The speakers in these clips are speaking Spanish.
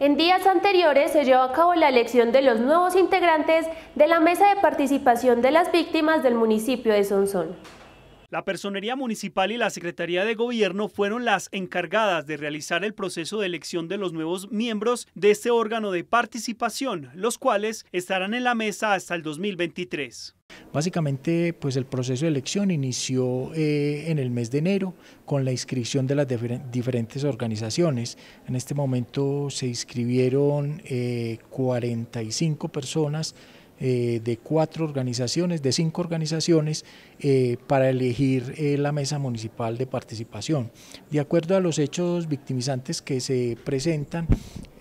En días anteriores se llevó a cabo la elección de los nuevos integrantes de la Mesa de Participación de las Víctimas del municipio de Sonsón. La Personería Municipal y la Secretaría de Gobierno fueron las encargadas de realizar el proceso de elección de los nuevos miembros de este órgano de participación, los cuales estarán en la mesa hasta el 2023. Básicamente, pues el proceso de elección inició eh, en el mes de enero con la inscripción de las diferentes organizaciones. En este momento se inscribieron 45 eh, personas eh, de cuatro organizaciones, de cinco organizaciones, eh, para elegir eh, la mesa municipal de participación. De acuerdo a los hechos victimizantes que se presentan,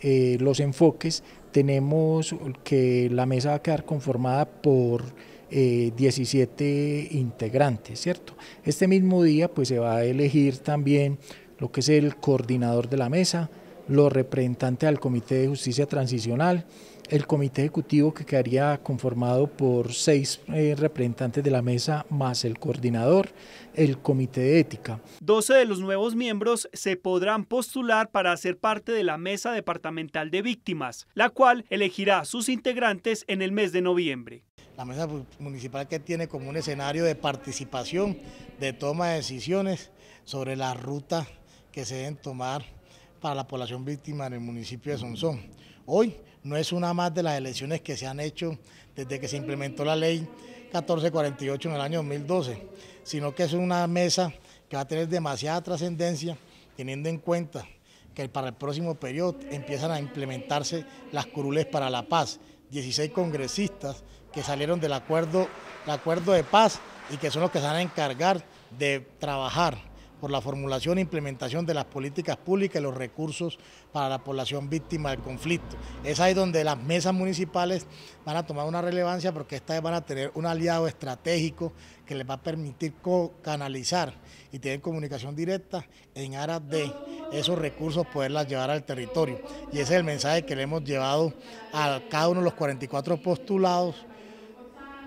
los enfoques, tenemos que la mesa va a quedar conformada por 17 integrantes, ¿cierto? Este mismo día pues se va a elegir también lo que es el coordinador de la mesa, los representantes al Comité de Justicia Transicional, el comité ejecutivo que quedaría conformado por seis eh, representantes de la mesa más el coordinador, el comité de ética. 12 de los nuevos miembros se podrán postular para hacer parte de la mesa departamental de víctimas, la cual elegirá sus integrantes en el mes de noviembre. La mesa municipal que tiene como un escenario de participación, de toma de decisiones sobre la ruta que se deben tomar para la población víctima en el municipio de Sonsón Hoy no es una más de las elecciones que se han hecho desde que se implementó la ley 1448 en el año 2012, sino que es una mesa que va a tener demasiada trascendencia teniendo en cuenta que para el próximo periodo empiezan a implementarse las curules para la paz, 16 congresistas que salieron del acuerdo, acuerdo de paz y que son los que se van a encargar de trabajar por la formulación e implementación de las políticas públicas y los recursos para la población víctima del conflicto. Es ahí donde las mesas municipales van a tomar una relevancia porque estas van a tener un aliado estratégico que les va a permitir canalizar y tener comunicación directa en aras de esos recursos poderlas llevar al territorio. Y ese es el mensaje que le hemos llevado a cada uno de los 44 postulados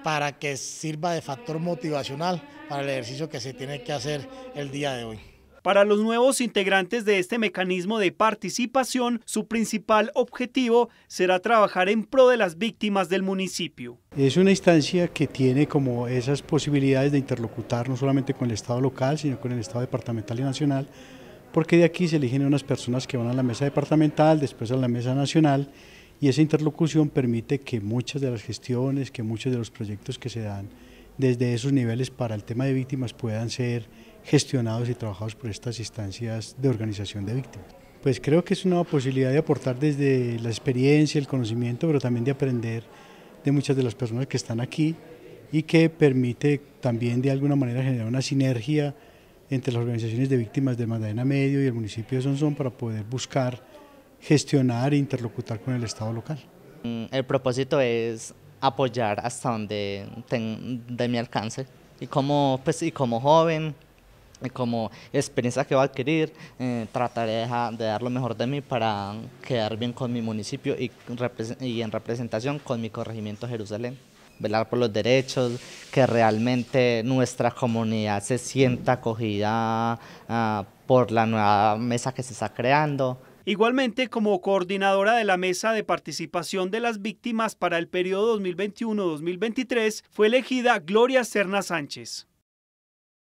para que sirva de factor motivacional para el ejercicio que se tiene que hacer el día de hoy. Para los nuevos integrantes de este mecanismo de participación, su principal objetivo será trabajar en pro de las víctimas del municipio. Es una instancia que tiene como esas posibilidades de interlocutar no solamente con el Estado local, sino con el Estado departamental y nacional, porque de aquí se eligen unas personas que van a la mesa departamental, después a la mesa nacional y esa interlocución permite que muchas de las gestiones, que muchos de los proyectos que se dan desde esos niveles para el tema de víctimas puedan ser gestionados y trabajados por estas instancias de organización de víctimas. Pues creo que es una posibilidad de aportar desde la experiencia, el conocimiento, pero también de aprender de muchas de las personas que están aquí y que permite también de alguna manera generar una sinergia entre las organizaciones de víctimas de Magdalena Medio y el municipio de Sonsón para poder buscar gestionar e interlocutar con el Estado local. Mm, el propósito es apoyar hasta donde de mi alcance y como, pues, y como joven y como experiencia que voy a adquirir, eh, trataré de, dar lo mejor de mí para quedar bien con mi municipio y, en representación con mi corregimiento Jerusalén velar por los derechos, que realmente nuestra comunidad se sienta acogida ah, por la nueva mesa que se está creando. Igualmente, como coordinadora de la Mesa de Participación de las Víctimas para el periodo 2021-2023, fue elegida Gloria Serna Sánchez.